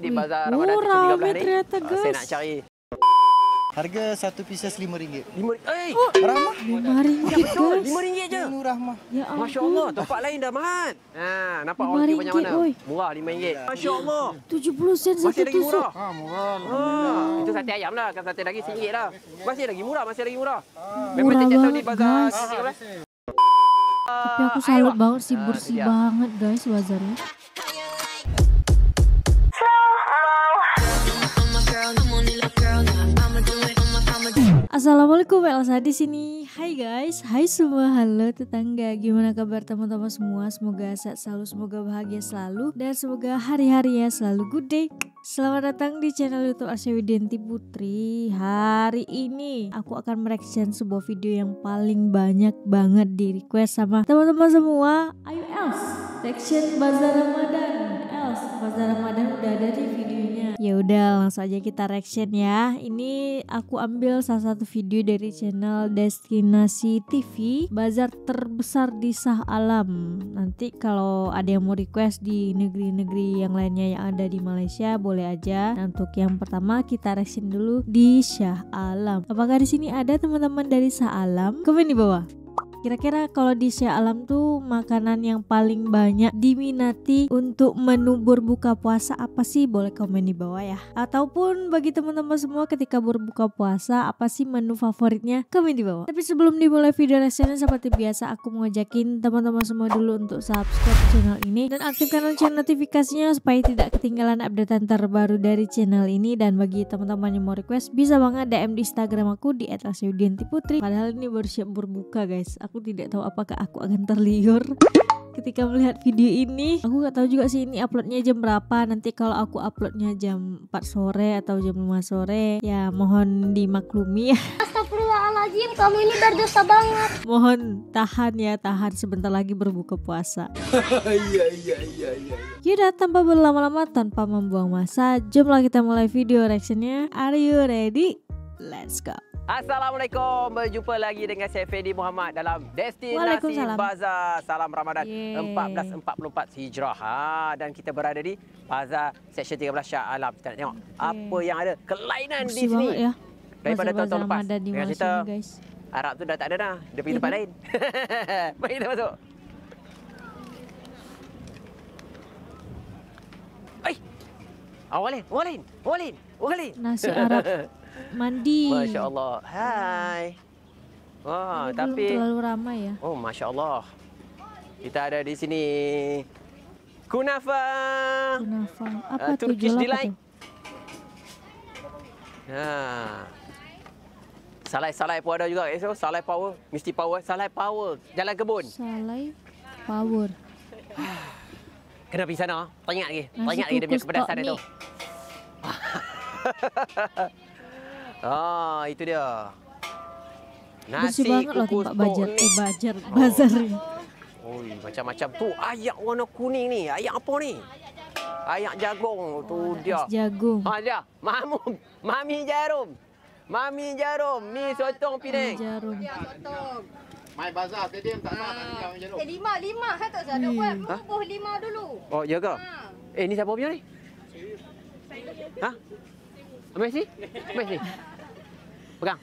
Mesti bazar Ramadan Murah ramai ternyata uh, ah, guys nak cari Harga satu pieces RM5. RM5. Eh, oh, RM5. Ya, je. Ya Allah. Masya Allah, tempat lain dah mahal. Ha, nampak RM5 orang mana? Oi. Murah RM5. Masya Allah. 70 sen satu tusuk. Masih lagi murah. Ha, murah. Ha. Itu sate ayam lah. Kan sate lagi RM1 lah. Masih lagi murah. Masih lagi murah. Murah Memang banget, bazar. guys. Tapi aku salut banget sih. Bersih banget, guys, bazarnya. Assalamualaikum Elsa di sini. Hai guys, hai semua, halo tetangga. Gimana kabar teman-teman semua? Semoga sehat selalu, semoga bahagia selalu, dan semoga hari-harinya selalu good day. Selamat datang di channel YouTube Asia Widenti Putri. Hari ini aku akan mereaction sebuah video yang paling banyak banget di request sama teman-teman semua. Ayo Els, reaction Bazar Ramadan. Els, Bazar Ramadan udah ada di video Ya udah langsung aja kita reaction ya. Ini aku ambil salah satu video dari channel Destinasi TV, bazar terbesar di sah alam. Nanti kalau ada yang mau request di negeri-negeri yang lainnya yang ada di Malaysia boleh aja. Nah, untuk yang pertama kita reaction dulu di Shah Alam. Apakah di sini ada teman-teman dari Shah Alam? Komen di bawah. Kira-kira kalau di Syah Alam tuh makanan yang paling banyak diminati untuk menu berbuka puasa apa sih? Boleh komen di bawah ya. Ataupun bagi teman-teman semua ketika berbuka puasa apa sih menu favoritnya? Komen di bawah. Tapi sebelum dimulai video resepnya seperti biasa aku mau ngajakin teman-teman semua dulu untuk subscribe channel ini dan aktifkan lonceng notifikasinya supaya tidak ketinggalan updatean terbaru dari channel ini dan bagi teman-teman yang mau request bisa banget DM di Instagram aku di @lasyudinti putri. Padahal ini baru siap berbuka guys. Aku tidak tahu apakah aku akan terliur ketika melihat video ini. Aku nggak tahu juga sih ini uploadnya jam berapa. Nanti kalau aku uploadnya jam 4 sore atau jam 5 sore, ya mohon dimaklumi ya. Astagfirullahaladzim, kamu ini berdosa banget. Mohon tahan ya, tahan sebentar lagi berbuka puasa. Iya, iya, iya, iya, iya. Yaudah, tanpa berlama-lama, tanpa membuang masa, jomlah kita mulai video reactionnya. Are you ready? Let's go. Assalamualaikum. Berjumpa lagi dengan saya Fendi Muhammad dalam Destinasi Bazar Salam Ramadan Yeay. 1444 Hijrah. Ha, dan kita berada di Bazar Seksyen 13 Shah Alam. Kita nak tengok okay. apa yang ada kelainan Bersi di sini. Ya. Daripada tahun-tahun lepas. Dengan cerita, guys. Arab tu dah tak ada dah. Dia pergi tempat mm-hmm. lain. Mari kita masuk. Eh. Awalin, awalin, awalin, awalin. Nasi Arab. mandi. Masya Allah. Hai. Wah, oh, tapi belum terlalu ramai ya. Oh, masya Allah. Kita ada di sini. Kunafa. Kunafa. Apa uh, Turkish tu? delight. Ha. Salai salai pun ada juga. Eh, so, salai power, mesti power. Salai power. Jalan kebun. Salai power. Kena pergi sana. Tak lagi. Tak lagi dia punya kepedasan dia tu. Ah, itu dia. Nasi Bersih banget lah tempat bajar. Eh, bajar. Oh. Bazar. Oi, macam-macam tu. Ayak warna kuning ni. Ayak apa ni? Ayak jagung. Oh, tu dia. Ayak jagung. Ha, dia. Mamu. Mami jarum. Mami jarum. Mi sotong pinang. Mami jarum. sotong. Mai bazar stadium tak nak. Ah. Eh, lima. Lima. Saya tak sadar hmm. buat. Mubuh ha? lima dulu. Oh, ya ke? Ha. Eh, ni siapa punya ni? Ha? Messi? Messi? Pegang.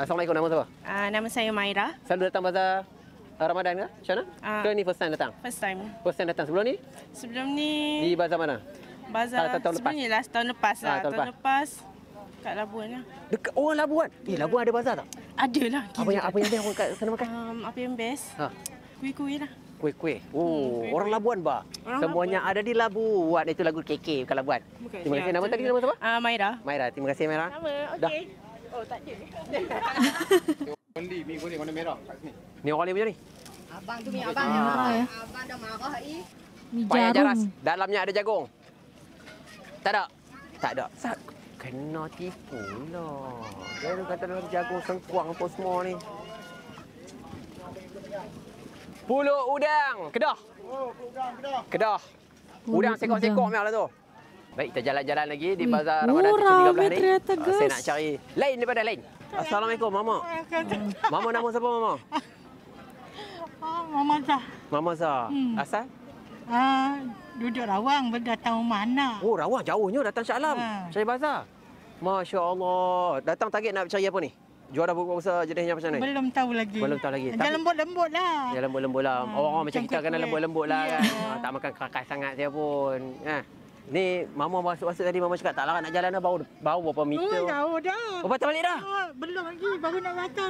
Assalamualaikum, nama siapa? Uh, nama saya Maira. Selalu datang bazar ah, Ramadan ke? Macam mana? Uh, ke ini first time datang? First time. First time datang. Sebelum ni? Sebelum ni... Di bazar mana? Bazar lah, lah. tahun, tahun lepas. Sebelum ni lah. Tahun lepas lah. Ah, tahun, lepas. tahun lepas. Kat Labuan lah. Dekat orang oh, Labuan? Eh, yeah. Hmm. Labuan ada bazar tak? Ada lah. Apa yang, apa yang best orang kat sana makan? Um, apa yang best? Ha. Kuih-kuih lah. Kuih-kuih. Oh, hmm, orang Labuan ba. Semuanya Labuan. ada di Labuan. Itu lagu KK bukan Labuan. Bukan terima kasih. Ya, nama tadi nama siapa? Uh, Maira. Maira. Terima kasih Maira. Nama. Okey. Oh, tak ada. Only merah kat sini. Ni orang lain punya ni. Abang tu mi abang yang abang, abang dah marah eh. ni. Mi jarum. Dalamnya ada jagung. Tak ada. Tak ada. Sat. Kena tipu lah. Dia kata dalam jagung sengkuang apa semua ni. Pulau oh, udang. Kedah. Kedah. Kedah. Udang sekok-sekok mi lah tu. Baik, kita jalan-jalan lagi di bazar Ramadan 13 hari. Ternyata, uh, saya nak cari lain daripada lain. Assalamualaikum, Mama. Mama nama siapa, Mama? Ah, Mama Zah. Mama Zah. Hmm. Asal? Uh, duduk Rawang, berdatang mana? Oh, Rawang jauhnya datang Syah Alam. Uh. Cari bazar. Masya Allah. Datang target nak cari apa ni? Jual dah buku-buku jenisnya macam ni? Belum tahu lagi. Belum tahu lagi. Lah. Yang ya, lah. kan lembut-lembut lah. Yang lembut-lembut lah. Orang-orang uh, macam kita kena lembut-lembut lah yeah. kan. Uh, tak makan kerakas sangat dia pun. Eh. Ni mama masuk-masuk tadi mama cakap tak larat nak jalan dah bau bau berapa meter. Oh, jauh dah. Oh, patah balik dah. Oh, belum lagi baru nak makan.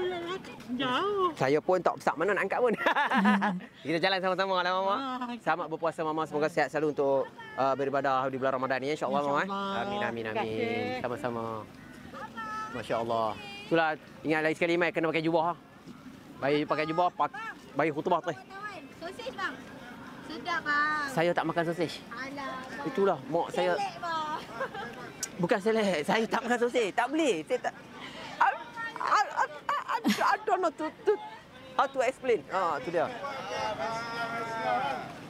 Jauh. Saya pun tak pesak mana nak angkat pun. Kita jalan sama-sama lah mama. Ah. Selamat berpuasa mama. Semoga sihat selalu untuk uh, beribadah di bulan Ramadan ni insya-Allah mama. Eh. Amin amin amin. Sama-sama. Masya-Allah. Itulah ingat lagi sekali mai kena pakai jubah. Ha. Baik pakai jubah, Baik bayi khutbah tu. Eh. Sosis bang sedap bang. Saya tak makan sosis. Alah. Itulah mak selek, saya. Selek bang. Bukan selek. Saya tak makan sosis. Tak boleh. Saya tak. I, don't know to, to, how to explain. Ah, tu dia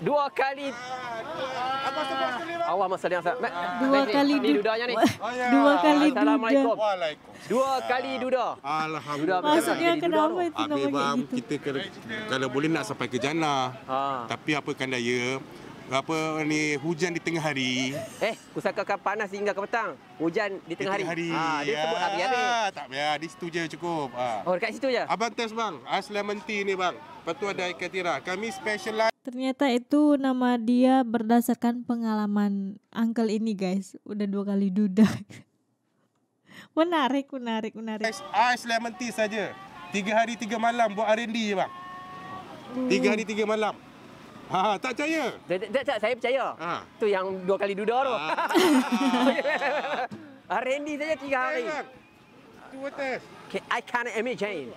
dua kali Allah masa dia sangat dua kali duda nya ni ah, ya. dua kali duda assalamualaikum dua kali duda alhamdulillah maksudnya kenapa itu nama gitu bang kita kalau boleh nak sampai ke jana ha. tapi apa kan daya? apa ni hujan di tengah hari eh kusakakan panas hingga ke petang hujan di tengah, hari. hari. Ha, dia sebut hari-hari. Ya, tak payah. Di situ je cukup. Ha. Oh, dekat situ je? Abang test bang. Asli ah, menti ni bang. Lepas tu ada ikatira. Kami specialize. Ternyata itu nama dia berdasarkan pengalaman uncle ini guys. Udah dua kali duda. menarik, menarik, menarik. Ais, ais lemon tea saja. Tiga hari tiga malam buat R&D je bang. Hmm. Tiga hari tiga malam. Ha, ha tak percaya? Tak, tak, tak, saya percaya. Ha. Tu yang dua kali duda tu. Ah. R&D saja tiga hari. Ais, test. I can't imagine.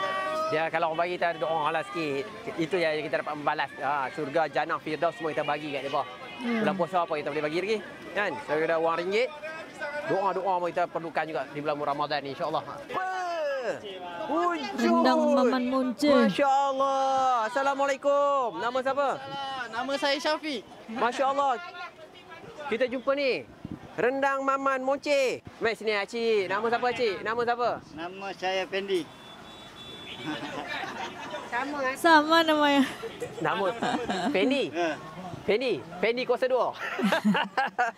Ya kalau orang bagi kita ada doa lah sikit. Itu yang kita dapat membalas. Ha, surga, jannah, firdaus semua kita bagi kat dia. Hmm. Bulan puasa apa kita boleh bagi lagi? Kan? So, ada wang ringgit. Doa-doa pun kita perlukan juga di bulan ramadhan. ni insyaAllah. Rendang Maman Monce. Masya Allah. Assalamualaikum. Nama siapa? Nama saya Syafiq. Masya Allah. Kita jumpa ni. Rendang Maman Monce. Mek sini Acik. Nama siapa Acik? Nama siapa? Nama saya Pendik. Sama kan? Sama nama yang. Nama. Penny. Ya. Penny. Penny kuasa dua.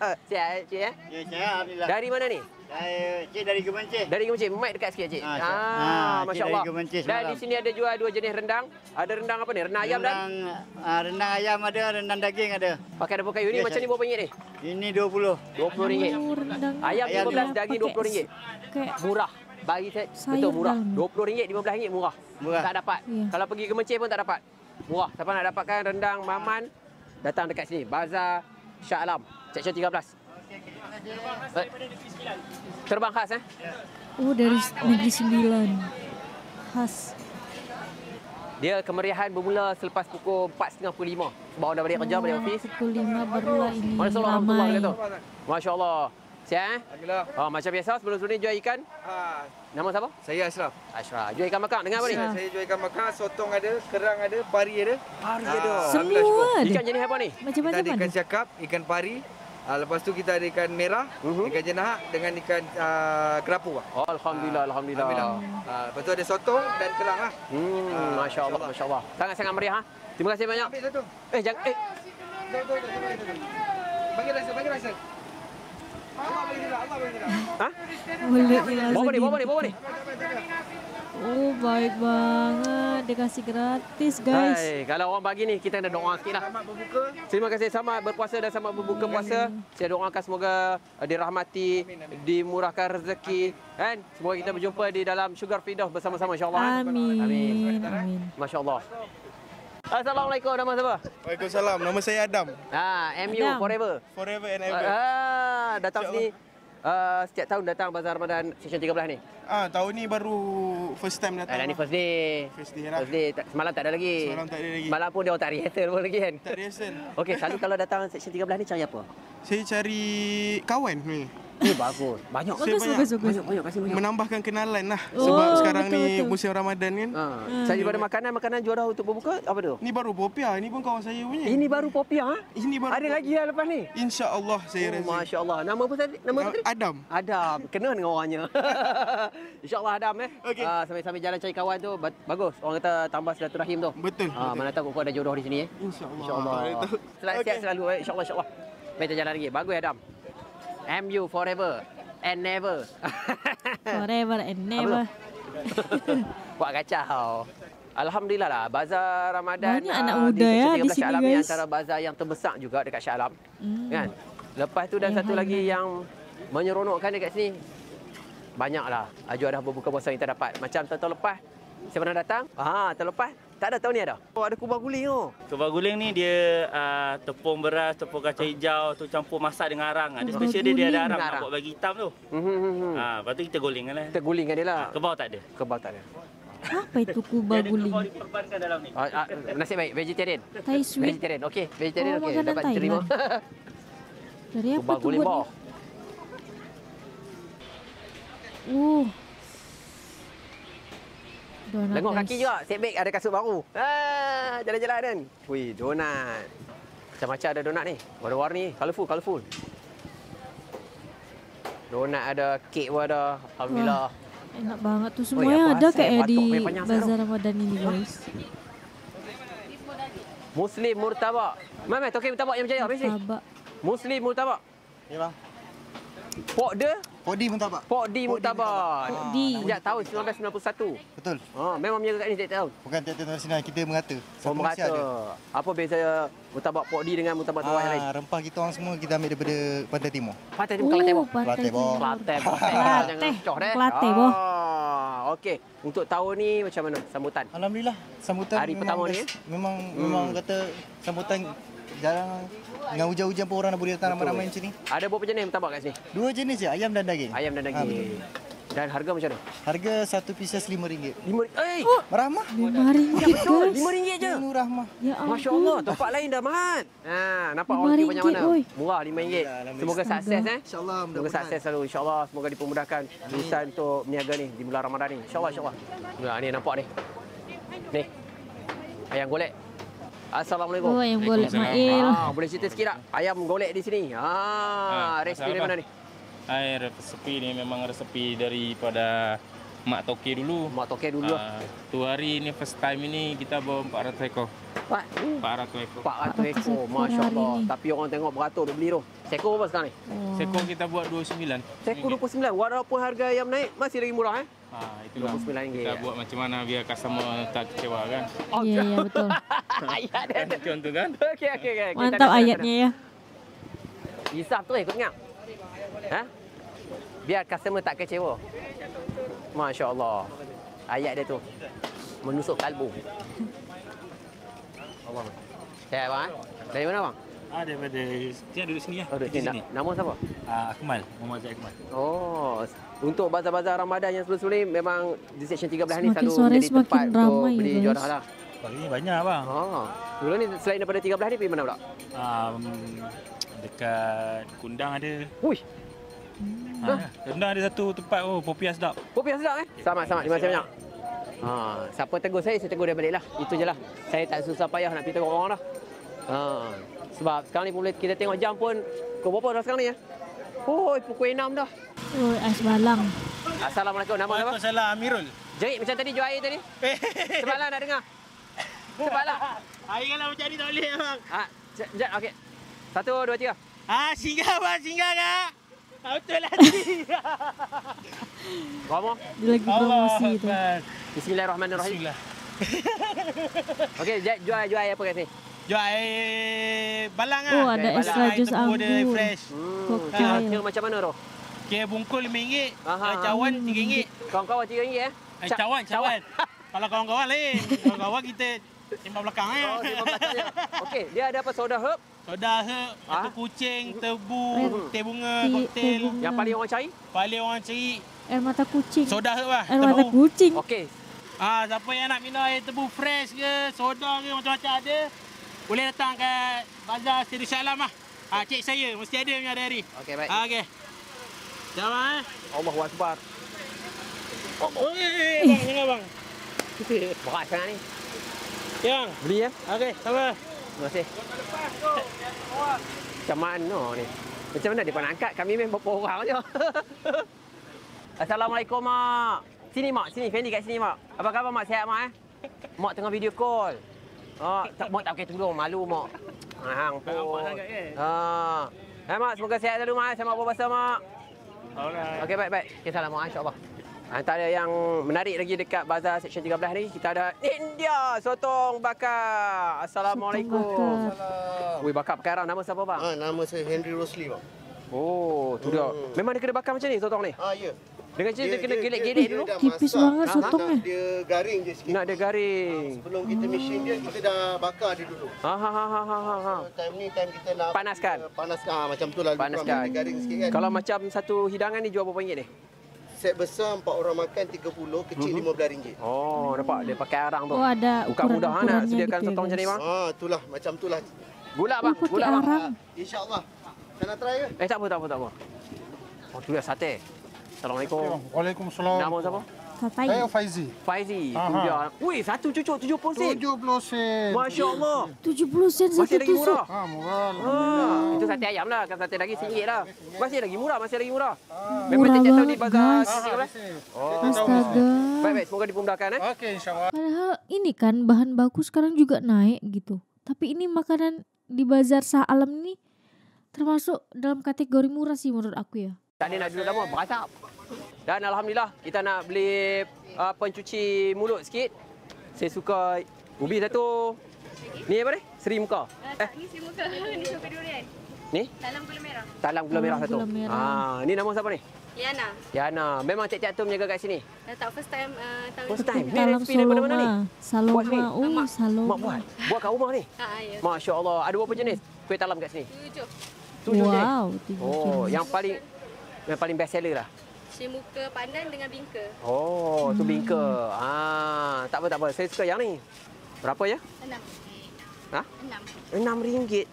Eh, cik, cik. Eh? Ya, cik. Alhamdulillah. Dari mana ni? Cik dari Gemencik. Dari Gemencik. Mic dekat sikit, Cik. Ha, ah, Masya Allah. Ah, dari Gemencik dan di sini ada jual dua jenis rendang. Ada rendang apa ni? Rendang, ayam dan? rendang ah, ayam ada, rendang daging ada. Pakai dapur kayu ni ya, macam ni berapa ringgit ni? Ini RM20. RM20. Ayam, ayam 15, daging rm ringgit. Murah bagi saya betul murah. RM20, RM15 murah. murah. Tak dapat. Ya. Kalau pergi ke Mencik pun tak dapat. Murah. Siapa nak dapatkan rendang Maman, datang dekat sini. Bazar Shah Alam, Seksyen 13. Okay, okay. Terima kasih. Eh, Terima Terbang khas, eh? Ya. Oh, dari Negeri Sembilan. Khas. Dia kemeriahan bermula selepas pukul 4.30 Sebab orang dah balik kerja, oh, balik ofis Pukul 5 barulah ini Masya Masya Allah. Siap eh? Alhamdulillah. Oh, macam biasa sebelum sebelum ni jual ikan. Ha. Nama siapa? Saya Ashraf. Ashraf. Jual ikan makang. Dengar apa ni? Saya, jual ikan makang. Sotong ada, kerang ada, pari ada. Pari ha. ada. Semua Ikan jenis apa ni? Macam kita ada ikan siakap, ikan pari. Uh, lepas tu kita ada ikan merah, uh-huh. ikan jenaha dengan ikan uh, kerapu. Ah. Oh, alhamdulillah, uh, alhamdulillah, alhamdulillah. Uh, lepas tu ada sotong dan kerang lah. Hmm, uh, Masya Allah, Masya Allah. Sangat-sangat meriah. Ha? Terima kasih banyak. Ambil satu. Eh, jangan. Eh. Bagi rasa, bagi rasa. Bawa ni, bawa ni, bawa ni. Oh, baik banget. Dia kasi gratis, guys. Hai, kalau orang bagi ni, kita kena doa sikit lah. Terima kasih. sama berpuasa dan selamat berbuka puasa. Saya doakan semoga eh, dirahmati, dimurahkan rezeki. Dan semoga kita berjumpa di dalam Sugar Fidoh bersama-sama. InsyaAllah. Kan? Amin. Amin. Amin. Masya Allah. Assalamualaikum, nama siapa? Waalaikumsalam, nama saya Adam. Ah, ha, MU Adam. forever. Forever and ah, ever. Ah, datang sini uh, setiap tahun datang Bazar Ramadan Session 13 ni? Ah, tahun ni baru first time datang. Ah, ni first day. First day lah. First day, tak, semalam tak ada lagi. Semalam tak ada lagi. Malam pun dia orang tak rehearsal pun lagi kan? Tak rehearsal. Okey, selalu kalau datang Session 13 ni cari apa? Saya cari kawan ni. Ini eh, bagus. Banyak. Saya banyak. Banyak, banyak, banyak. Kasih banyak. Menambahkan kenalan lah. Oh, sebab sekarang betul, ni musim Ramadan kan. Ha. Saya pada makanan, makanan juara untuk berbuka, apa tu? Ini baru popia. Ini pun kawan saya punya. Ini baru popia? Ha? Ini baru Ada lagi lah lepas ni? InsyaAllah saya oh, rasa. Masya Allah. Nama apa tadi? Nama tadi? Adam. Adam. Kena dengan orangnya. InsyaAllah Adam eh. Okay. Uh, ah, sambil-sambil jalan cari kawan tu, bagus. Orang kata tambah silatul rahim tu. Betul. Uh, betul. Mana tahu kau ada jodoh di sini eh. InsyaAllah. Insya Selamat okay. sihat selalu eh. InsyaAllah. Insya Baik, jalan lagi. Bagus Adam you forever and never. forever and never. Buat kacau. Alhamdulillah lah bazar Ramadan Banyak anak ah, muda ya di sini Alam guys. Ni antara bazar yang terbesar juga dekat Shah Alam. Mm. Kan? Lepas tu dan eh, satu hai lagi hai. yang menyeronokkan dekat sini. Banyaklah. Aju ah, ada buka puasa yang kita dapat. Macam tahun-tahun lepas saya pernah datang. Ha, ah, tahun lepas tak ada tahun ni ada. Oh, ada kubah guling tu. Oh. Kubah guling ni dia uh, tepung beras, tepung kacang hijau tu campur masak dengan arang. Ada ah, special dia dia ada arang, arang. buat bagi hitam tu. Mhm. Ah, uh, lepas tu kita gulingkan lah. Eh? Kita gulingkan dia lah. Ah, Kebau tak ada. Kebau tak ada. Apa itu kubah guling? Dia ada dalam ni. nasib baik, vegetarian. Thai sweet. Vegetarian, okey. Vegetarian, Oh, okay. Dapat terima. Dari apa kubah guling bawah. Oh donut Lengok kaki juga. Sebek ada kasut baru. Ah, jalan-jalan kan. Ui, donat. Macam-macam ada donat ni. Warna-warni, colourful, colourful. Donat ada, kek pun ada. Alhamdulillah. Wah, enak banget tu semua Oi, yang ada kat di Bazar Ramadan ini guys. Muslim Murtabak. Mamat, eh, okey Murtabak yang berjaya. Murtabak. Muslim Murtabak. Ya, bang. Pok de. Podi Muntabak. Podi Muntabak. Podi. Sejak tahun 1991. Betul. Ha, memang berniaga kat ni tiap tahun. Bukan tiap tahun sini kita merata. Satu oh, merata. Apa beza Muntabak podi dengan Muntabak ha, tuan lain? Ah, rempah kita orang semua kita ambil daripada Pantai Timur. Pantai Timur, Kelantai oh, Timur. Kelantai Timur. Kelantai Timur. Kelantai eh. ah, Okey, untuk tahun ni macam mana sambutan? Alhamdulillah, sambutan hari pertama ni eh? memang memang hmm. kata sambutan jarang dengan hujan-hujan pun orang nak boleh datang ramai-ramai macam ni. Ada berapa jenis martabak kat sini? Dua jenis je, ayam dan daging. Ayam dan ha, daging. dan harga macam mana? Harga satu pieces lima ringgit lima oh! ringgit Eh, oh. ramah. RM5. RM5 je. Murah mah. Ya Masya Allah, tempat lain dah mahal. Ha, nampak orang tu banyak mana. Oi. Murah RM5. Ya, semoga sukses eh. Insya-Allah semoga sukses selalu. Insya-Allah semoga dipermudahkan urusan untuk berniaga ni di bulan Ramadan ni. Insya-Allah, insya-Allah. Ya, ni nampak ni. Ni. Ayam golek. Assalamualaikum. Oh, boleh Mail. Ha, ah, boleh cerita sikit tak? Ayam golek di sini. Ha, ha resipi mana ni? Air resepi ni memang resepi daripada Mak Toke dulu. Mak Toke dulu. Uh, tu hari ni first time ini kita bawa 400 ekor. 400 ekor. 400 ekor. Masya Allah. Tapi orang tengok beratur dia beli tu. Seko apa sekarang ni? Hmm. Oh. Seko kita buat dua sembilan. Seko dua 29. Walaupun harga yang naik masih lagi murah eh? Ha, itu lah. Kita ya. buat macam mana biar customer tak kecewa kan? Oh, ya, okay. Ya, betul. Ayat dia. Kan, contoh kan? Okey, okey, okey. Mantap kita ayatnya ya. Isaf tu eh, ikut ingat. Ha? Biar customer tak kecewa. Masya Allah. Ayat dia tu. Menusuk kalbu. Abang. ada abang. Ah? Dari mana, abang? Ah, daripada Setia duduk sini. Ya. Oh, duduk sini. sini. Nama siapa? Ah, Akmal. Muhammad Zaid Akmal. Oh. Untuk bazar-bazar Ramadan yang sebelum-sebelum ini memang di section 13 semakin ni selalu sore, jadi tempat untuk ramai, beli ya, juara lah. Hari ni banyak abang. Oh. Dulu ni selain daripada 13 ni pergi mana pula? Um, dekat Kundang ada. Uish. Ha. ada satu tempat oh popiah sedap. Popiah sedap eh? Sama sama terima kasih banyak. Ha, siapa tegur saya saya tegur dia baliklah. Itu jelah. Saya tak susah payah nak pergi tegur orang dah. Ha. Sebab sekarang ni pun boleh kita tengok jam pun kau berapa dah sekarang ni ya? Oh, pukul 6 dah. Oi, oh, Asmalang. Assalamualaikum. Nama apa? Assalamualaikum Amirul. Jerit macam tadi jual air tadi. Cepatlah nak dengar. Cepatlah. Air kalau macam ni tak boleh abang. Ha, jap, okey. Satu, dua, tiga. Ah, singgah abang, singgah kak. Ah, betul lah Bama. Dia lagi promosi tu. Bismillahirrahmanirrahim. Bismillah. Okey, jual jual apa kat sini? Jual air balang ah. Oh, ada balang. extra jus anggur. Ada fresh. Hmm. Okay. Ha, ah, macam mana roh? Okey, bungkul RM5, cawan RM3. Kawan-kawan RM3 eh. eh Ay, cawan, cawan. Kalau kawan-kawan lain, kawan-kawan kita simpan belakang eh. Oh, belakang. Ya. Okey, dia ada apa soda herb? Soda ke, ha? Ah? atau kucing, tebu, teh bunga, koktel. Yang paling orang cari? Paling orang cari. Air mata kucing. Soda ke lah. Air mata kucing. Okey. Ah, ha, siapa yang nak minum air tebu fresh ke, soda ke, macam-macam ada. Boleh datang ke bazar Seri Shalam lah. Ha, cik saya, mesti ada punya hari-hari. Okey, baik. Ha, Okey. Jom lah eh. Allah wakbar. Oh, oh, eh, eh, eh bang, eh, bang. Berat sangat ni. Yang Beli ya. Okey, sama. Terima kasih. Macam mana ni? Macam mana dia nak angkat? Kami memang berapa orang je. Assalamualaikum, Mak. Sini, Mak. Sini. Fendi kat sini, Mak. Apa khabar, Mak? Sehat, Mak? Eh? Mak tengah video call. Oh, tak, mak tak pakai tudung. Malu, Mak. Hang pun. Ha. Eh, ah. Mak. Semoga sehat selalu, Mak. Sama buat bahasa, Mak. Okey, baik-baik. Okay, salam, Mak. InsyaAllah. Antara ah, yang menarik lagi dekat bazar Seksyen 13 hari kita ada India Sotong Bakar. Assalamualaikum. Assalamualaikum. Wih, bakar pakai Nama siapa, Pak? Ha, nama saya Henry Rosli, Pak. Oh, tu dia. Hmm. Memang dia kena bakar macam ni, sotong ni? Ha, ya. Dengan cerita dia, kena gelek-gelek dulu. Tipis banget sotong ni. Dia garing je sikit. Nak dia garing. Ha, sebelum kita mesin dia, kita dah bakar dia dulu. Ha, ha, ha, ha, ha, ha. So, time ni, time kita nak panaskan. Panaskan. Ha, macam tu lah. Panaskan. kan. Kalau macam satu hidangan ni, jual berapa ringgit ni? set besar 4 orang makan 30 kecil mm-hmm. 15 ringgit. Oh, hmm. nampak dia pakai arang tu. Oh, ada. Bukan mudah ha nak sediakan satu macam ni bang. Ha, ah, itulah macam itulah. Gula oh, bang, oh, gula bang. Insya-Allah. Saya nak try ke? Eh? eh, tak apa, tak apa, tak apa. Oh, tu dia sate. Assalamualaikum. Waalaikumsalam. Nama siapa? papai. Faizi. Faizi. Kemudian, weh satu cucuk 70 sen. 70 sen. Masya Allah. 70 sen satu Masih lagi murah. Ha, ah, murah. Ah, ha. Itu sate ayam lah. Kalau sate lagi RM1 lah. Masih lagi murah, masih lagi murah. Ha. Memang cek tahu di pasar oh. Astaga. Baik-baik, semoga dipermudahkan eh. Okey, Padahal ini kan bahan baku sekarang juga naik gitu. Tapi ini makanan di bazar sah alam ini termasuk dalam kategori murah sih menurut aku ya. Tak ada nak duduk lama, Dan alhamdulillah kita nak beli uh, pencuci mulut sikit. Saya suka ubi satu. Ni apa ni? Seri muka. Uh, tak, eh, ni seri muka. Ni suka durian. Ni? Talam gula merah. Talam gula merah satu. Ha, ah, ni nama siapa ni? Yana. Yana. Memang tiap-tiap tu menjaga kat sini. tak first time uh, First time. Ni resipi dari mana mana ni? Saloma. Buat sini. Uh, mak, Saloma. Mak buat. Buat kat rumah ni. Ha, ya. Masya-Allah. Ada berapa jenis kuih talam kat sini? Tujuh. Tujuh wow, oh, jenis. Oh, yang paling yang paling best seller lah. Si muka pandan dengan bingka. Oh, hmm. tu bingka. Ah, tak apa tak apa. Saya suka yang ni. Berapa ya? Enam. Ha? Enam. Enam ringgit.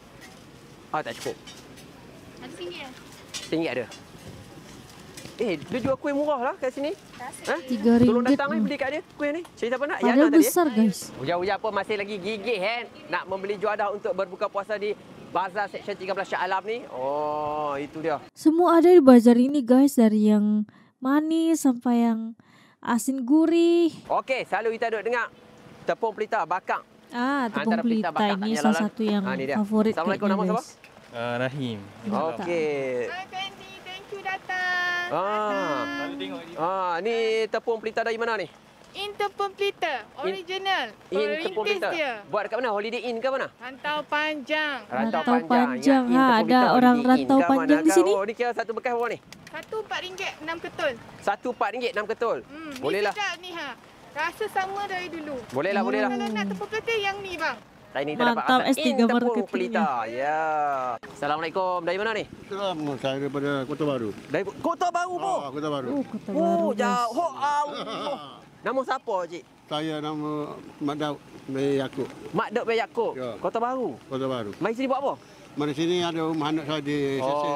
Ah, tak cukup. Ada sini ya? ada. Eh, dia jual kuih murah lah kat sini. Ha? Tiga ringgit. Tolong datang eh, beli kat dia kuih ni. Cerita apa nak? Ya, Padahal eh? besar tadi, guys. Ujar-ujar pun masih lagi gigih kan. Nak membeli juadah untuk berbuka puasa di bazar Seksyen 13 Shah Alam ni. Oh, itu dia. Semua ada di bazar ini guys. Dari yang manis sampai yang asin gurih. Okey, selalu kita duduk dengar. Tepung pelita bakang. Ah, tepung pelita, pelita bakar. ini salah lalang. satu yang ha, favorit. Assalamualaikum, nama siapa? Uh, Rahim. Okey. Hai, Fendi. Thank you datang. Ah. Datang. Ah, ni tepung pelita dari mana ni? Interpompleter. Original. Interpompleter. dia. Buat dekat mana? Holiday Inn ke mana? Rantau panjang. Rantau panjang. Ya, ha, ada orang rantau panjang di sini. Oh, ni kira satu bekas berapa ni? Satu empat ringgit, enam ketul. Satu empat ringgit, enam ketul. Hmm, bolehlah. Ni ha. Rasa sama dari dulu. Bolehlah, hmm. bolehlah. Kalau nak interpompleter, yang ni bang. Tiny Mantap S3 Marketingnya. Ya. Assalamualaikum. Dari mana ni? Assalamualaikum. Saya daripada Kota Baru. Dari Kota Baru pun? Oh, ah, Kota Baru. Oh, Kota oh, Baru. Oh, jauh. Oh, Allah. Nama siapa, Cik? Saya nama Mak Daud bin Yaakob. Mak Daud bin Yaakob? Ya. Kota Baru? Kota Baru. Mari sini buat apa? Mari sini ada rumah anak saya di oh, Sesin.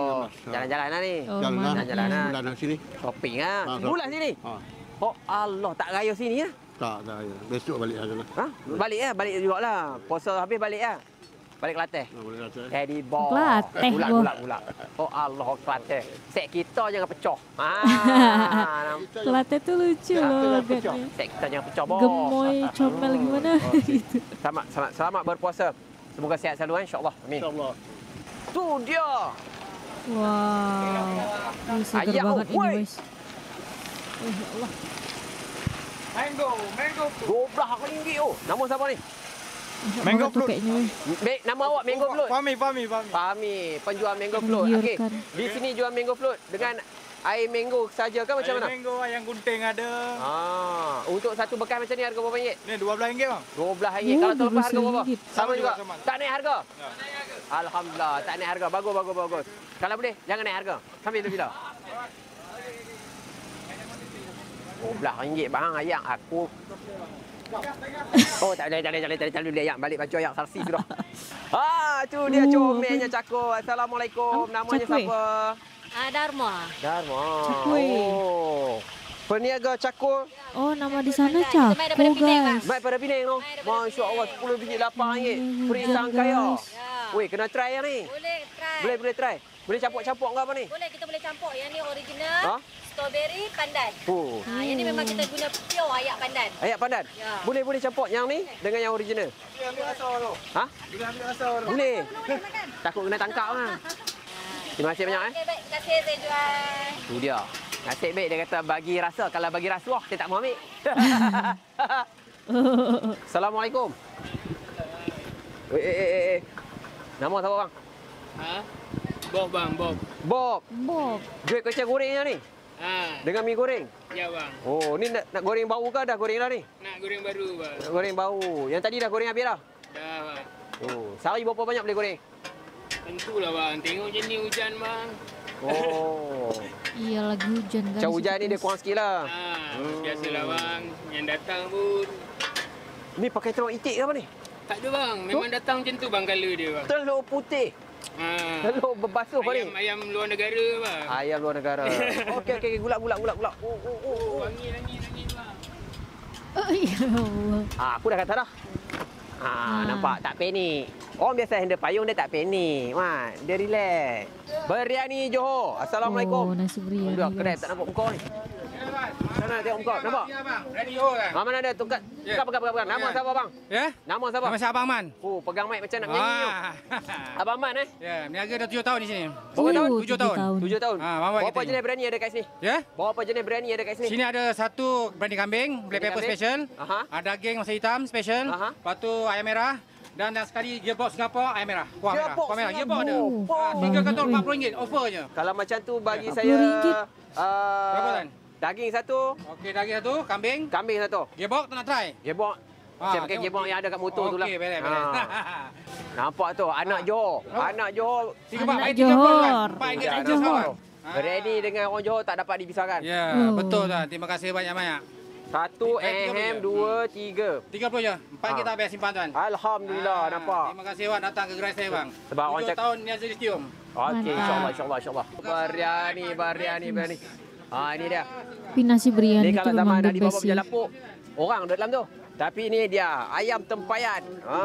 Jalan-jalan lah ni. Oh, jalan-jalan. Lah. Jalan-jalan lah. sini. Shopping lah. Ha, so. Bulan sini? Ha. Oh Allah, tak raya sini lah? Tak, tak raya. Besok balik lah. Ha? Balik lah, balik juga lah. Puasa habis balik lah. Balik Kelantan. Oh, balik Kelantan. Daddy boy. Kelantan. Ulak, ulak, ulak. Oh Allah, Kelantan. Set kita jangan pecah. Ha. Ah, itu lucu loh. Set kita jangan pecah. Gemoy, comel oh, gimana. Oh. selamat, selamat, selamat berpuasa. Semoga sihat selalu, eh, insyaAllah. Amin. InsyaAllah. Tu dia. Wow. Ayah, Ayah banget oh, ini, ya Allah. Mango, mango. 12 ringgit tu. Oh. Nama siapa ni? Mango float. Baik, nama awak mango float. Fahmi, Fahmi, Fahmi. Fahmi, penjual mango float. Okey. Di sini jual mango float dengan air mango saja ke macam mana? Mango yang gunting ada. Ha, ah, untuk satu bekas macam ni harga berapa ringgit? Ni 12 ringgit bang. 12 ringgit. Oh, Kalau tak harga berapa? Sama, sama juga. Sama. Tak naik harga? Ya. Tak naik harga. Alhamdulillah, tak naik harga. Bagus, bagus, bagus. Kalau boleh jangan naik harga. Sampai tu bila. belah ringgit bang ayam aku Oh tak boleh, tak boleh, tak boleh, tak boleh, tak boleh, ayak. balik baju ayak, sarsi sudah. Ha, ah, tu dia uh, comelnya cakur. Assalamualaikum, namanya cakui. siapa? Ah, Dharma. Dharma. Cakui. Oh. Peniaga cakur. Oh, nama di sana cakur, cakur guys. Baik pada Penang, no? Masya Allah, RM10, RM8. Perisang kaya. Ya. Weh, kena try yang ni. Boleh, try. Boleh, boleh try. Boleh campur-campur ke apa ni? Boleh, kita boleh campur. Yang ni original. Ha? strawberry pandan. Oh. Ha, hmm. Yang memang kita guna pure ayak pandan. Ayak pandan? Ya. Boleh-boleh campur yang ni dengan yang original? Boleh ambil asal tu. Ha? Boleh ambil asal tu. Boleh. Takut kena tangkap lah. Terima kasih banyak. Okay, eh. baik. Terima kasih, saya jual. Itu dia. Nasib baik dia kata bagi rasa. Kalau bagi rasuah, saya tak mau ambil. Assalamualaikum. Eh, eh, eh, eh. Nama siapa bang? Ha? Bob bang, Bob. Bob. Bob. Duit kecil goreng ni? Ha. Dengan mi goreng? Ya, bang. Oh, ni nak, nak goreng baru ke dah goreng dah ni? Nak goreng baru, bang. Nak goreng bau. Yang tadi dah goreng habis dah? Dah, bang. Oh, sehari berapa banyak boleh goreng? Tentulah, bang. Tengok macam ni hujan, bang. Oh. Iya lagi hujan kan. Macam hujan ni dia kurang sikit lah. Ha, hmm. Biasalah bang. Yang datang pun. Ni pakai telur itik ke apa ni? Tak ada bang. Memang oh? datang macam tu bang kala dia bang. Telur putih. Hmm. Telur hmm. berbasuh hari. Ayam, ayam luar negara bang. Ayam luar negara. okey okey gulak gulak gulak gulak. Oh oh oh. oh. wangi wangi wangi lah. Ah, aku dah kata dah. ah, hmm. nampak tak panik. Orang biasa handle payung dia tak panik. Wah, dia relax. Beriani Johor. Assalamualaikum. Oh, nasi beriani. Dua kedai tak nampak muka ni. Sana tengok muka, nampak? Radio kan? Ah, mana ada tukar? Ya. Tukar, pegang, pegang, pegang. Nama siapa, bang? Ya? Nama siapa? Nama saya Abang Man. Oh, pegang mic macam nak nyanyi tu. Abang Man eh? Ya, meniaga dah 7 tahun di sini. Berapa tahun? 7 tahun. 7 tahun? Ha, ah, Abang Berapa jenis berani ada kat sini? Ya? bawa apa jenis berani ada kat sini? Sini ada satu berani kambing, black pepper special. Ada daging masa hitam special. patu ayam merah. Dan yang sekali gearbox Singapura, ayam merah. Kuah merah. Kuah merah. Gearbox ada. Ha, kantor RM40. Offernya. Kalau macam tu bagi ya. saya... RM40? Uh, Berapa kan? Daging satu. Okey, daging satu. Kambing. Kambing satu. Gearbox nak try? Gearbox. Ha, ah, Saya pakai gebok yang ada kat motor okay, tu lah. Okey, boleh, ah. boleh. Nampak tu, anak ha. Johor. Oh. Anak Johor. Tiga bab, eh, baik Johor. Baik kan? Johor. Johor. Ready dengan orang Johor tak dapat dipisahkan. Ya, yeah, hmm. oh. betul tu. Terima kasih banyak-banyak. Satu ehem, dua, hmm. tiga. Tiga puluh je. Empat ha. kita habis simpan tuan. Alhamdulillah, ha. nampak. Terima kasih Wan datang ke gerai saya, bang. Sebab orang cakap. tahun ni ada di Okey, insyaAllah, insyaAllah, insyaAllah. Bariani, bariani, bariani. bariani. Ha ini dia. Tapi nasi biryani itu memang the best. Ni ya. kalau orang dalam tu. Tapi ini dia, ayam tempayan. Ha.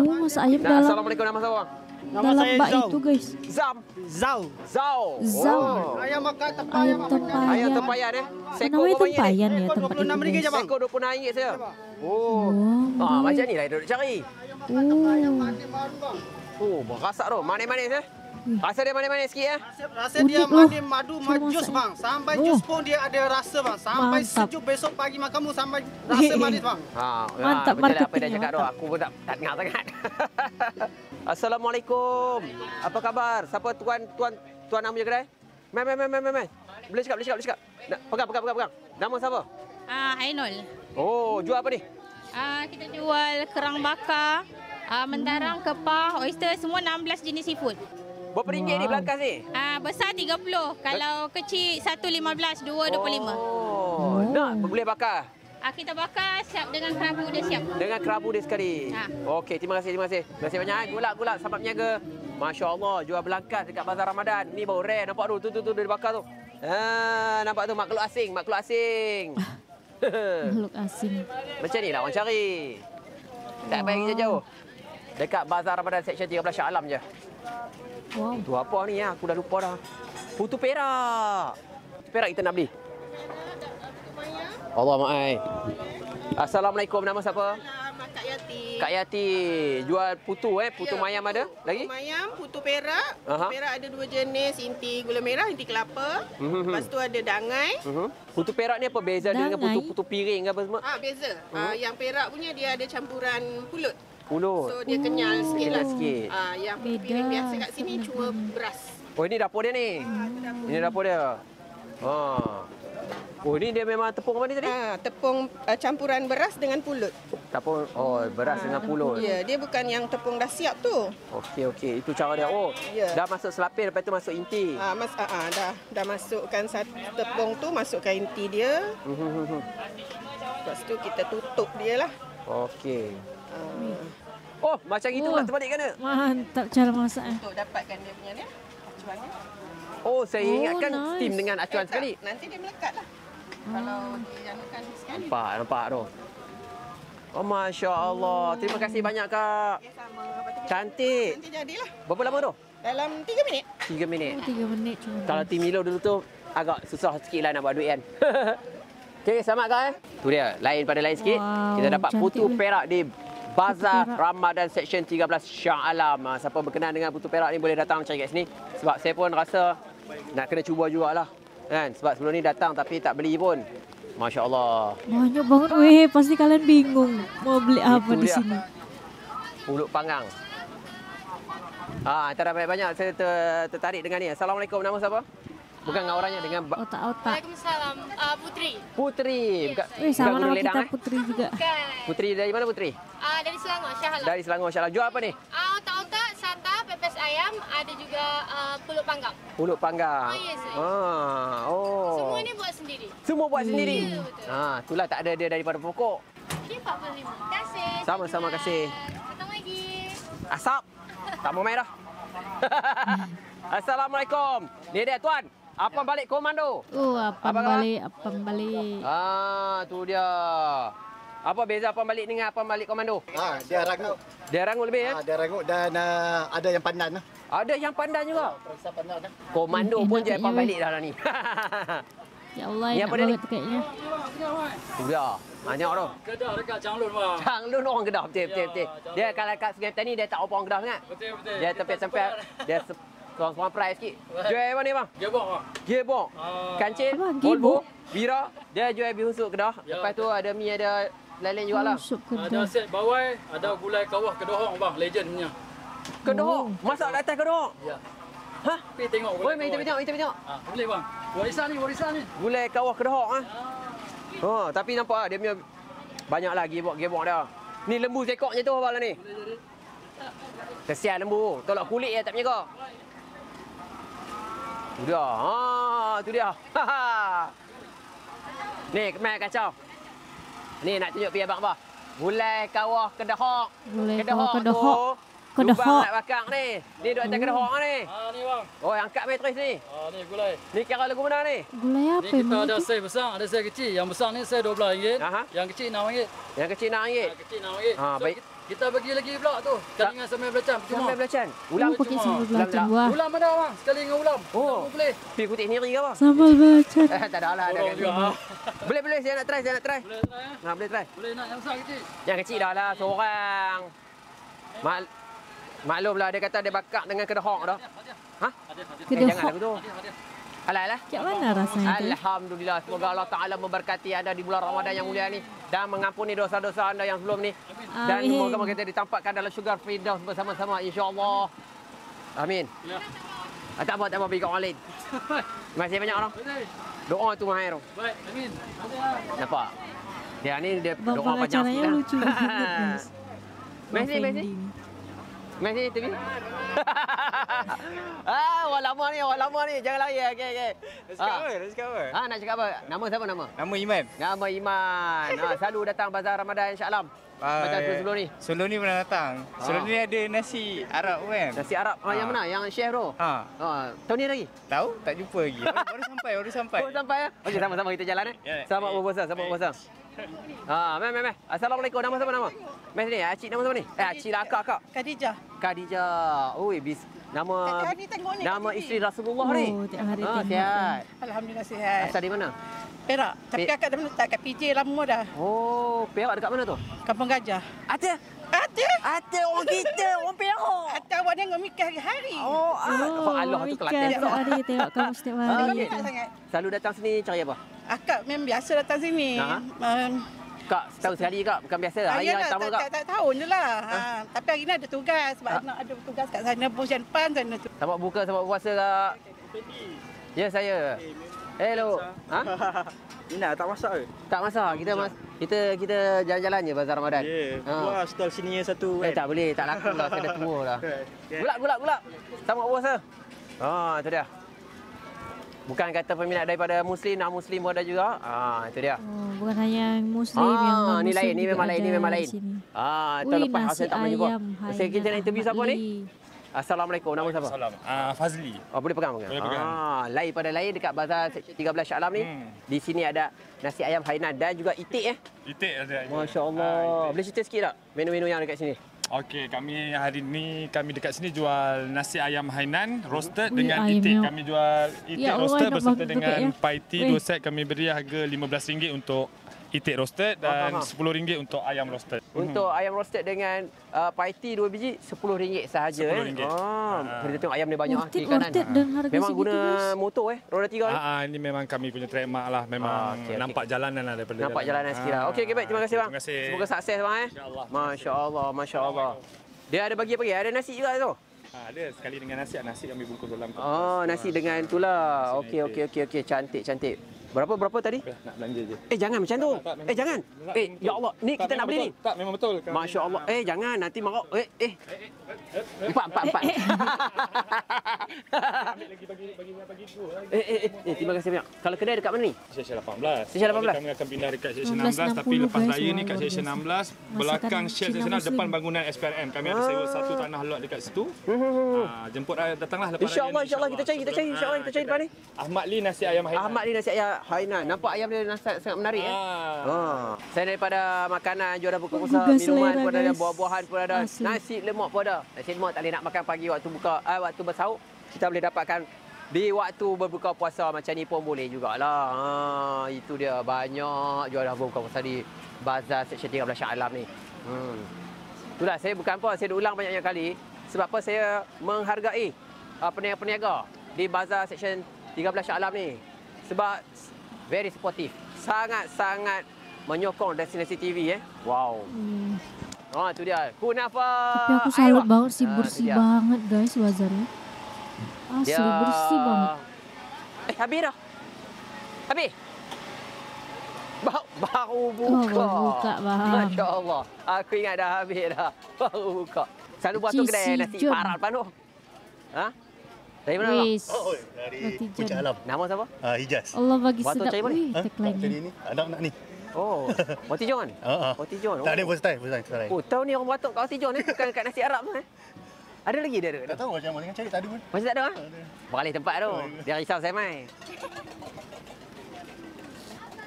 Oh, mas ayam nah, dalam. Assalamualaikum nama siapa? Nama dalam saya Zau. itu guys. Zam. Zau. Zau. Zau. Oh. Ayam makan tempayan. Ayam tempayan. Ayam tempayan eh. Seko Nama tempayan ya tempat itu. 26 ringgit Seko 26 ringgit saja. Oh. Ah, oh, oh, macam ni lah duduk cari. Ayam makan tempayan yang mati baru bang. Oh, berasak tu. Manis-manis eh. Hmm. Rasa dia manis-manis sikit ya. Rasa, rasa dia manis madu majus bang. Sampai jus pun oh. dia ada rasa bang. Sampai sejuk besok pagi makan pun sampai eh, rasa eh, eh. manis bang. Ha, ya, mantap marketing. Lah apa dia cakap tu aku pun tak, tak dengar sangat. Assalamualaikum. Apa khabar? Siapa tuan tuan tuan nama kedai? Mai mai mai mai mai. Boleh cakap, boleh cakap, boleh cakap. Pegang, pegang, pegang, pegang. Nama siapa? Ah, uh, Ainul. Oh, jual apa ni? Ah, uh, kita jual kerang bakar, ah uh, mentarang, kepah, oyster, semua 16 jenis seafood. Berapa ringgit ni belakang ni? Ah uh, besar 30. Kalau kecil 115, 225. Oh. Hmm. Nak boleh bakar. Ah kita bakar siap dengan kerabu dia siap. Dengan kerabu dia sekali. Ha. Okey, terima kasih, terima kasih. Terima kasih banyak. Gulak-gulak eh. sahabat peniaga. Masya-Allah jual belangkas dekat bazar Ramadan. Ni baru rare nampak tu. Tu tu tu dia bakar tu. Ha, ah, nampak tu makluk asing, makluk asing. Makluk asing. Macam ni lah orang cari. Tak payah pergi jauh. Dekat bazar Ramadan section 13 Syah Alam je. Wow. Tu apa ni ya? Aku dah lupa dah. Putu perak. Putu perak kita nak beli. Allah ma'ai. Assalamualaikum. Nama siapa? Kak Yati. Kak Yati. Jual putu eh. Putu ya, mayam putu, ada lagi? Putu mayam, putu perak. Aha. Perak ada dua jenis. Inti gula merah, inti kelapa. Mm-hmm. Lepas tu ada dangai. Mm-hmm. Putu perak ni apa beza dengan putu putu piring ke apa semua? Ah, beza. Mm-hmm. Uh, yang perak punya dia ada campuran pulut pulut. So dia kenyal oh. sikitlah sikit. Ah uh, yang piring biasa kat sini cuma beras. Oh ini dapur dia ni. Hmm. Ini dapur dia. Oh. Oh ini dia memang tepung apa ni tadi? Ha, tepung uh, campuran beras dengan pulut. Tepung oh beras ha. dengan pulut. Ya, dia bukan yang tepung dah siap tu. Okey okey, itu cara dia. Oh. Ya. Dah masuk selapir, lepas tu masuk inti. Ah ha, mas ah ha, ha, dah dah masukkan tepung tu masukkan inti dia. Mhm. Lepas tu kita tutup dia lah. Okey. Uh. Oh, macam itu oh. terbalik kan? Mantap cara masak. Eh. Untuk dapatkan dia punya ni, acuannya. Oh, saya oh, ingatkan nice. steam dengan acuan eh, sekali. Nanti dia melekat lah. Ah. Kalau dia sekali. Nampak, nampak tu. Oh, Masya Allah. Hmm. Terima kasih banyak, Kak. Ya, sama. Cantik. Nanti jadilah. Berapa lama tu? Dalam tiga minit. Tiga minit. Oh, tiga minit cuma. Kalau Tim Milo dulu tu, agak susah sikit lah nak buat duit kan. Okey, selamat kau eh. Tu dia, lain pada lain sikit. Wow, Kita dapat putu perak di Bazar Ramadan Section 13 Shah Alam. Ah, siapa berkenan dengan Putu Perak ni boleh datang cari kat sini. Sebab saya pun rasa nak kena cuba jugalah. Kan? Sebab sebelum ni datang tapi tak beli pun. Masya Allah. Banyak banget. Weh, pasti kalian bingung mau beli apa Itu di sini. Dia. Pulut panggang. Ah, tak banyak-banyak. Saya tertarik dengan ni. Assalamualaikum. Nama siapa? Bukan dengan orangnya, dengan... Otak-otak. Waalaikumsalam. Uh, putri. Putri. Bukan, Ui, sama nama kita ledang, eh? Putri juga. Bukan. Putri dari mana Putri? Uh, dari Selangor, Syahalam. Dari Selangor, Syahalam. Jual apa ni? Ah, otak-otak, sata, pepes ayam, ada juga uh, pulut panggang. Pulut panggang. Oh, ya, saya. Ah, oh. Semua ni buat sendiri. Semua buat hmm. sendiri? Ya, betul. Ah, itulah tak ada dia daripada pokok. Ini RM45. Terima kasih. Sama-sama, kasih. Datang lagi. Asap. Tak mau merah. Assalamualaikum. Ni dia, tuan. Apa balik komando. Oh, apa balik, apa balik. Ah, tu dia. Apa beza abang balik dengan abang balik komando? Ah, dia rangup. Dia rangup lebih ya? Ah, dia rangup dan uh, ada yang pandan lah. Ada yang pandan juga. Ah, Perisa pandan lah. Komando pun je abang balik dah lah ni. ya Allah, ni nak bawa tiketnya. Sudah. Banyak orang. Kedah dekat Changlun bang. Changlun orang Kedah. Betul, betul, ya, Dia kalau kat Sungai Petani, dia tak apa orang Kedah sangat. Betul, betul. Dia tempat-tempat. Dia Suang suang price sikit. Jual apa ni bang? Gearbox. Gearbox. Ah. Kancil. Volvo. Vira. Dia jual bihun sup kedah. Ya, Lepas tu ada mi ada lain-lain juga lah. Ah, ada set bawai, ada gulai kawah kedohong bang. Legend punya. Kedohong? Oh. Masak di atas kedohong? Ya. Hah? pi tengok gulai Boleh, kita tengok, kita tengok. boleh bang. Warisan ni, warisan ni. Gulai kawah kedohong ah. Ha. ha, tapi nampak lah dia punya banyak lah gearbox-gearbox dia. Ni lembu sekoknya tu abang lah ni. Kesian lembu. Tolak kulit je tak menyekok tu dia. Ha, tu dia. Ha, ha. Ni kemai kacau. Ni nak tunjuk pi abang apa? Bulai kawah kedahok. Kedah. kedahok, kedahok. Kedah belakang ni. Ni duk atas kedahok ni. Oh. Ha ni bang. Oh angkat matris ni. Ha ni gulai. Ni kira lagu mana ni? Gulai apa? Ni kita ada size besar, ada size kecil. Yang besar ni size 12 ringgit. Yang kecil 6 ringgit. Yang kecil 6 ringgit. Yang kecil 6 ringgit. Ha baik. Kita bagi lagi pula tu. Sekali dengan sembilan belacan. Cuma. belacan. Ulam oh, cuma. Sembilan belacan ah. Ulam ada bang. Sekali dengan ulam. Oh. Ulam boleh. Pi kutik sendiri ke bang? Sambal belacan. Eh, tak ada lah. Ada oh, boleh, boleh. Saya nak try. Saya nak try. Boleh try. Ya? Ha, boleh try. Boleh nak yang besar kecil. Yang kecil dah lah. Seorang. Mak Maklumlah dia kata dia bakar dengan kedahok dah. Hadiah, hadiah. Ha? Kedahok. Eh, jangan lagu tu. Hadiah, hadiah. Alah-alah. Kat mana rasanya itu? Alhamdulillah. Semoga Allah Ta'ala memberkati anda di bulan Ramadan yang mulia ini. Dan mengampuni dosa-dosa anda yang sebelum ini. Dan semoga kita ditampakkan dalam sugar freedom bersama-sama. InsyaAllah. Amin. Ya. Tak apa, tak apa. Bikin orang lain. Terima kasih banyak orang. Doa tu mahir. Baik. Amin. Nampak? Ya ni dia doa panjang sikit. Bapak acaranya lucu. Terima kasih. Terima kasih. Terima kasih, Tobi. ah, awak lama ni, awak lama ni. Jangan lari. Eh. Okey, okey. let's go ah. eh, let's go eh. Ah, nak cakap apa? Nama siapa nama? Nama Iman. Nama Iman. ah, selalu datang bazar Ramadan insya-Allah. Ah, Macam yeah. sebelum ni. Sebelum ni pernah datang. Ah. Sebelum ni ada nasi Arab kan? Nasi Arab. Ah, ah. yang mana? Yang chef tu? Ha. Ah. ah Tahu ni lagi? Tahu. Tak jumpa lagi. baru, sampai, baru sampai. Baru sampai ya? Okey, sama-sama kita jalan eh. Yeah. Ya. sama berpuasa, selamat Ha, meh meh meh. Assalamualaikum. Nama siapa nama? Meh sini. Eh, acik nama siapa ni? Eh, Acik lah akak kak. Khadijah. Khadijah. Oi, bis nama nama kat isteri Rasulullah ni. Oh, tiap hari ha, Alhamdulillah sihat. Asal di mana? Perak. Tapi kakak akak dah menetap kat PJ lama dah. Oh, Perak dekat mana tu? Kampung Gajah. Ada. Ate? Ate orang kita, orang Perak. Ate awak tengok Mika hari-hari. Oh, ah. oh Allah tu kelantan. Mika hari tengok kamu setiap hari. Kamu sangat. Selalu datang sini cari apa? Akak memang biasa datang sini. Ha? Kak, setahun sekali kak, bukan biasa lah. Hari yang pertama kak. Tak tahun je lah. Ha? Ah, tapi hari ni ada tugas sebab ha? nak ada tugas kat sana, bos yang depan sana tu. Sabar buka, sabar puasa kak. Ya, saya. Eh, Hello. Ha? Ina, tak masak ke? Tak masak. Kita masak. Kita kita jalan-jalan je bazar Ramadan. Ya. Yeah. Ha. Buat stall sini ya, satu. Eh, kan? tak boleh, tak laku lah. Saya dah tua lah. Gulak, gulak, gulak. Sama apa ah. Ha, tu dia. Bukan kata peminat daripada Muslim, nak Muslim pun ada juga. Ha, itu dia. Oh, bukan hanya Muslim ha, yang ni lain, ni memang lain, ni memang lain. Ha, tahun lepas saya tak pernah Saya kita nak interview siapa ni? Assalamualaikum. Nama siapa? Assalam. Uh, ah, Fazli. Oh, boleh pegang pegang. Boleh pegang. Ah, lain pada lain dekat bazar 13 Syaklam ni. Hmm. Di sini ada nasi ayam Hainan dan juga itik eh. Itik ada. Masya-Allah. Uh, Boleh cerita sikit tak menu-menu yang dekat sini? Okey, kami hari ini kami dekat sini jual nasi ayam Hainan roasted Ui, dengan itik. Meal. Kami jual ya itik ya, roasted berserta dengan pai tea dua set kami beri harga RM15 untuk itik roasted dan RM10 untuk ayam roasted. Mhm. Untuk ayam roasted dengan uh, paiti 2 biji RM10 sahaja. RM10. Eh. uh, kita ah, ah. tengok ayam dia banyak ah eh, kiri kanan. Roasted dan harga memang guna bus. motor eh, roda tiga. Ha, uh, ini memang kami punya trademark lah. Memang okay, okay. nampak jalanan lah daripada Nampak jalanan, jalanan sekira. Uh, Okey, okay, baik. Terima kasih bang. Terima kasih. Semoga sukses bang eh. Masya-Allah. Masya-Allah. dia ada bagi apa lagi? Ada nasi juga tu. Ada sekali dengan nasi, nasi yang dibungkus dalam. Oh, nasi dengan itulah. Okey, okey, okey, okey. Cantik, cantik. Berapa berapa tadi? nak belanja je. Eh jangan macam tu. Tak, tak, eh jangan. Tak, eh ya Allah, ni tak, kita nak beli betul. ni. Tak memang betul. Masya-Allah. Eh jangan nanti marah. Eh eh. eh, eh. Empat empat empat. Ambil lagi bagi bagi bagi dua lagi. Eh, eh eh eh terima kasih banyak. Kalau kedai dekat mana ni? Seksyen 18. Seksyen 18. Kami akan pindah dekat seksyen 16, 16 tapi lepas raya ni kat seksyen 16 Belakang belakang shed seksyen depan bangunan SPRM. Kami ada sewa satu ah. tanah lot dekat situ. Ha jemput ah, datanglah lepas raya. Insya-Allah insya-Allah kita cari kita cari insya-Allah kita cari depan ni. Ahmad Li nasi ayam Ahmad Li nasi ayam Pak Hainan. Nampak ayam dia sangat, sangat menarik eh? ah. eh. Ah. Selain daripada makanan, jual buka puasa, minuman pun ada, buah-buahan pun ada, Asli. nasi lemak pun ada. Nasi lemak tak boleh nak makan pagi waktu buka, eh, waktu bersahur. Kita boleh dapatkan di waktu berbuka puasa macam ni pun boleh jugalah. Ha, itu dia banyak jual buka puasa di bazar Seksyen tiga Syah Alam ni. Hmm. Itulah saya bukan apa, saya ulang banyak-banyak kali. Sebab apa saya menghargai uh, peniaga-peniaga di bazar Seksyen tiga Syah Alam ni sebab very supportive. Sangat-sangat menyokong Destinasi TV eh. Wow. Hmm. Oh, tu dia. Kunafa. Tapi aku salut banget sih bersih ah, banget guys Wazar ni. Eh. Ah, Asli dia... bersih banget. Eh, habis dah. Habis. Baru, baru oh, buka. Oh, buka bang. Masya Allah. Aku ingat dah habis dah. Baru buka. Selalu buat tu kedai nasi parah panuh. Ha? Dari mana? Yes. Oh, oh, dari Puncak Alam. Nama siapa? Uh, Hijaz. Allah bagi Batu sedap. Batu cari mana? Ha? ni. Anak ah, nak ni. Oh, Roti John? Ha. Uh, uh. Roti John. Tak ada oh. first time, first time. Sorry. Oh, Tahu ni orang batuk kat Roti John ni eh? bukan kat nasi Arab eh. Ada lagi dia ada? Tak tahu macam mana cari tak ada pun. Masih tak ada ah? Ha? Balik tempat tu. Oh, ya. Dia risau saya mai.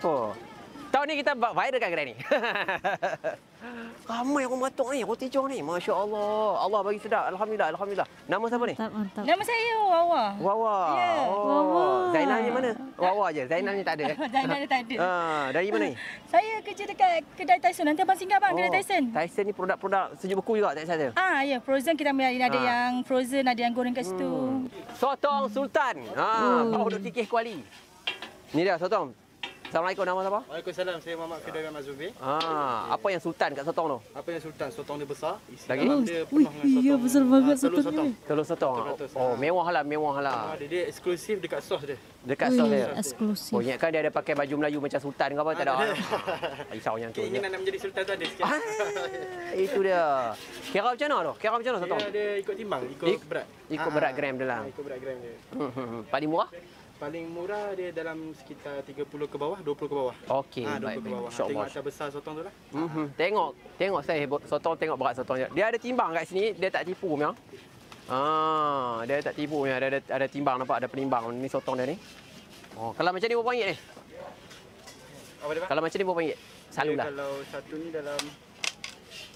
Oh. Tahun ni kita buat viral kat gerai ni. Ramai orang batuk ni, roti jong ni. Masya Allah. Allah bagi sedap. Alhamdulillah, Alhamdulillah. Nama siapa ni? Nama saya Wawa. Wawa. Ya. Yeah. Oh. Zainal ni mana? Wawa je. Zainal ni tak ada. Zainal ni tak ada. Ah, dari mana ni? Saya kerja dekat kedai Tyson. Nanti abang singgah bang, oh. kedai Tyson. Tyson ni produk-produk sejuk beku juga tak saya. Ah, ya. Yeah. Frozen kita ada ah. yang frozen, ada yang goreng kat situ. Hmm. Sotong Sultan. Ha, hmm. ah, bau dok tikih kuali. Ni dia sotong. Assalamualaikum nama siapa? Waalaikumsalam. Saya Muhammad Kedai Mama Zubi. Ha, ah, okay. apa yang sultan kat sotong tu? Apa yang sultan? Sotong dia besar. Isi Lagi? dalam dia penuh Wih, dengan sotong. Ya, besar banget ha, sotong, sotong ni. Telur sotong. Telur sotong. Oh, mewahlah, mewahlah. Ha, ah, dia, dia eksklusif dekat sos dia. Dekat sos dia. Eksklusif. Oh, ingatkan dia ada pakai baju Melayu macam sultan ke apa? Ha, tak ada. Ha, ada. Isau yang tu. Ingin nak menjadi sultan tu ada sikit. itu dia. Kira macam mana tu? Kira macam mana sotong? Dia ada ikut timbang, ikut Ik, berat. Ikut berat gram dalam. Ha, ikut berat gram dia. Hmm, hmm, hmm. Padi murah? paling murah dia dalam sekitar 30 ke bawah, 20 ke bawah. Okey. Ha, ah, 20 baik, ke bawah. Tengok atas besar sotong tu lah. Mm -hmm. Tengok. Tengok saya sotong, tengok berat sotongnya. dia. ada timbang kat sini, dia tak tipu punya. Ah, dia tak tipu punya. Ada, ada, ada timbang nampak, ada penimbang. Ni sotong dia ni. Oh, kalau macam ni berapa ringgit ni? Apa dia, kalau macam ni berapa ringgit? Selalu lah. Kalau satu ni dalam...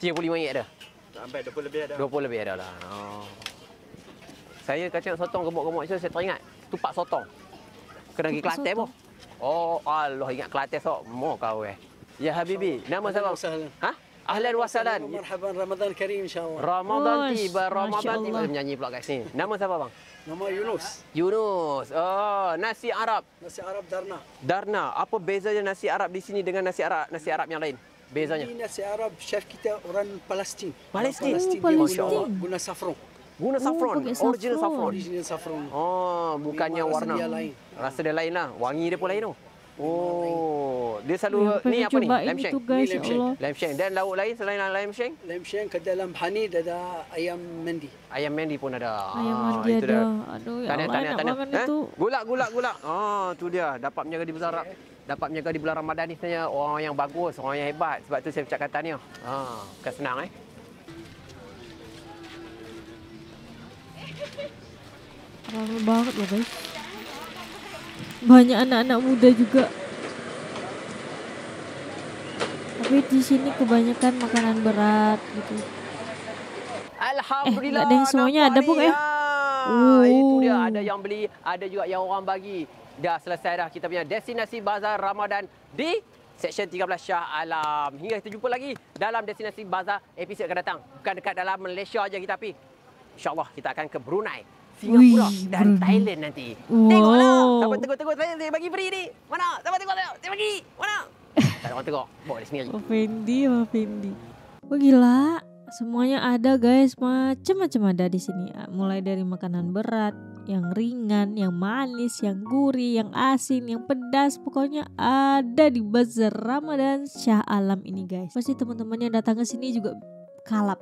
35 ringgit dah. Tak sampai, 20 lebih ada. 20 lebih ada lah. Oh. Saya kacang sotong gemuk-gemuk macam saya teringat tupak sotong. Kena pergi Kelantan pun. Oh Allah ingat Kelantan sok. Mo kau eh. Ya Habibi, nama siapa? Ha? Ahlan wa sahlan. Marhaban Ramadan Karim insyaAllah. Ramadan oh, tiba, Ramadan tiba. Menyanyi pula kat sini. Nama siapa bang? Nama Yunus. Yunus. Oh, nasi Arab. Nasi Arab Darna. Darna. Apa bezanya nasi Arab di sini dengan nasi Arab nasi Arab yang lain? Bezanya? Ini nasi Arab chef kita orang Palestin. Palestin. Palestin. Oh, Palestin. Guna saffron. Guna oh, saffron. Oh, saffron. Original saffron. Original saffron. Oh, bukannya Memang warna. Rasa dia lain. Rasa dia lain lah. Wangi dia pun lain tu. Oh. Dia selalu, ya, ni apa ni? Lamb shank. Ni lamb shank. Dan lauk lain selain lamb shank? Lamb shank ke dalam honey ada ayam mandi. Ayam mandi pun ada. Ayam mandi ah, ada. Itu dia. Aduh, ya tanya, Allah tanya, tanya. makan eh? itu. Gulak, gulak, gulak. Oh, tu dia. Dapat menjaga di Bazarab. Dapat menjaga di bulan Ramadan ni sebenarnya orang yang bagus, orang yang hebat. Sebab tu saya ucapkan tanya. Ah, bukan senang eh. Ramai banget ya guys. Banyak anak-anak muda juga. Tapi di sini kebanyakan makanan berat gitu. Alhamdulillah. Eh, semuanya ada pun eh. Oh. Itu dia oh. ada yang beli, ada juga yang orang bagi. Dah selesai dah kita punya destinasi bazar Ramadan di Seksyen 13 Shah Alam. Hingga kita jumpa lagi dalam destinasi bazar episod akan datang. Bukan dekat dalam Malaysia aja kita pergi. InsyaAllah kita akan ke Brunei, Singapura Ui, dan Brunei. Thailand nanti. Wow. Tengoklah. Siapa tengok-tengok Thailand saya bagi free ni. Mana? Siapa tengok tengok saya bagi. Mana? tak ada orang tengok. Bawa dia sendiri. Fendi, oh Fendi. Oh gila. Semuanya ada guys, macam-macam ada di sini. Mulai dari makanan berat, yang ringan, yang manis, yang gurih, yang asin, yang pedas, pokoknya ada di bazar Ramadan Syah Alam ini guys. Pasti teman-teman yang datang ke sini juga kalap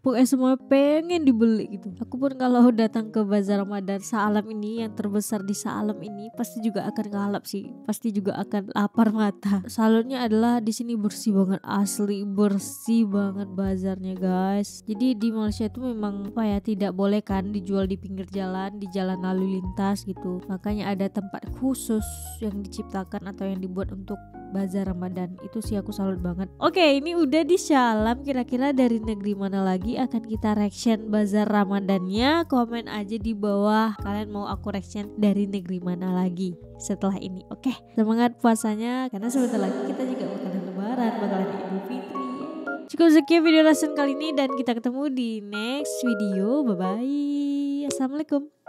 pokoknya semua pengen dibeli gitu aku pun kalau datang ke bazar Ramadan sealam ini yang terbesar di sealam ini pasti juga akan ngalap sih pasti juga akan lapar mata salonnya adalah di sini bersih banget asli bersih banget bazarnya guys jadi di Malaysia itu memang apa ya tidak boleh kan dijual di pinggir jalan di jalan lalu lintas gitu makanya ada tempat khusus yang diciptakan atau yang dibuat untuk bazar Ramadan itu sih aku salut banget oke ini udah di Syalam kira-kira dari negeri mana lagi jadi akan kita reaction bazar Ramadannya. Komen aja di bawah kalian mau aku reaction dari negeri mana lagi setelah ini. Oke, okay. semangat puasanya karena sebentar lagi kita juga bakalan lebaran, bakalan Idul Fitri. Cukup sekian video lesson kali ini dan kita ketemu di next video. Bye bye. Assalamualaikum.